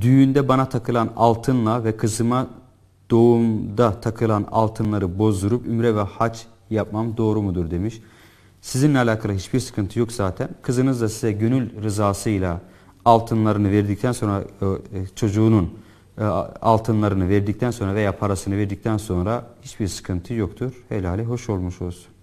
düğünde bana takılan altınla ve kızıma doğumda takılan altınları bozdurup ümre ve hac yapmam doğru mudur demiş. Sizinle alakalı hiçbir sıkıntı yok zaten. Kızınız da size gönül rızasıyla altınlarını verdikten sonra e, e, çocuğunun e, altınlarını verdikten sonra veya parasını verdikten sonra hiçbir sıkıntı yoktur. Helali hoş olmuş olsun.